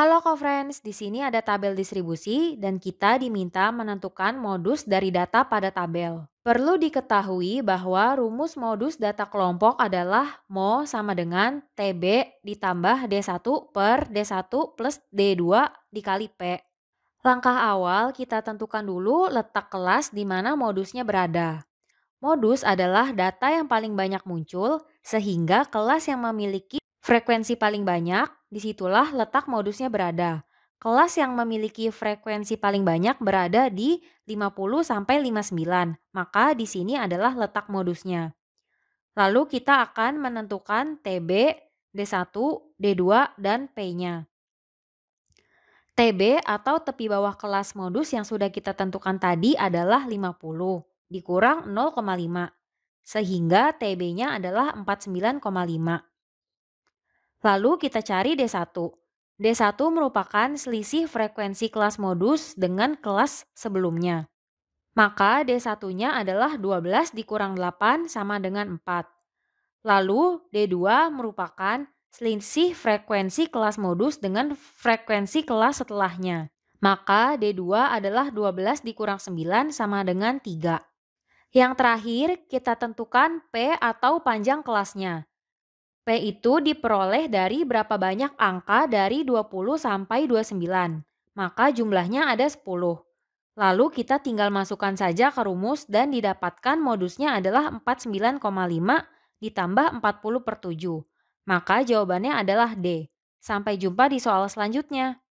Halo co-friends, di sini ada tabel distribusi dan kita diminta menentukan modus dari data pada tabel. Perlu diketahui bahwa rumus modus data kelompok adalah MO sama dengan TB ditambah D1 per D1 plus D2 dikali P. Langkah awal kita tentukan dulu letak kelas di mana modusnya berada. Modus adalah data yang paling banyak muncul sehingga kelas yang memiliki Frekuensi paling banyak, disitulah letak modusnya berada. Kelas yang memiliki frekuensi paling banyak berada di 50 sampai 59, maka di sini adalah letak modusnya. Lalu kita akan menentukan TB, D1, D2, dan P-nya. TB atau tepi bawah kelas modus yang sudah kita tentukan tadi adalah 50 dikurang 0,5 sehingga TB-nya adalah 49,5. Lalu kita cari D1. D1 merupakan selisih frekuensi kelas modus dengan kelas sebelumnya. Maka D1-nya adalah 12 dikurang 8 sama dengan 4. Lalu D2 merupakan selisih frekuensi kelas modus dengan frekuensi kelas setelahnya. Maka D2 adalah 12 dikurang 9 sama dengan 3. Yang terakhir, kita tentukan P atau panjang kelasnya. P itu diperoleh dari berapa banyak angka dari 20 sampai 29. Maka jumlahnya ada 10. Lalu kita tinggal masukkan saja ke rumus dan didapatkan modusnya adalah 49,5 ditambah 40 per 7. Maka jawabannya adalah D. Sampai jumpa di soal selanjutnya.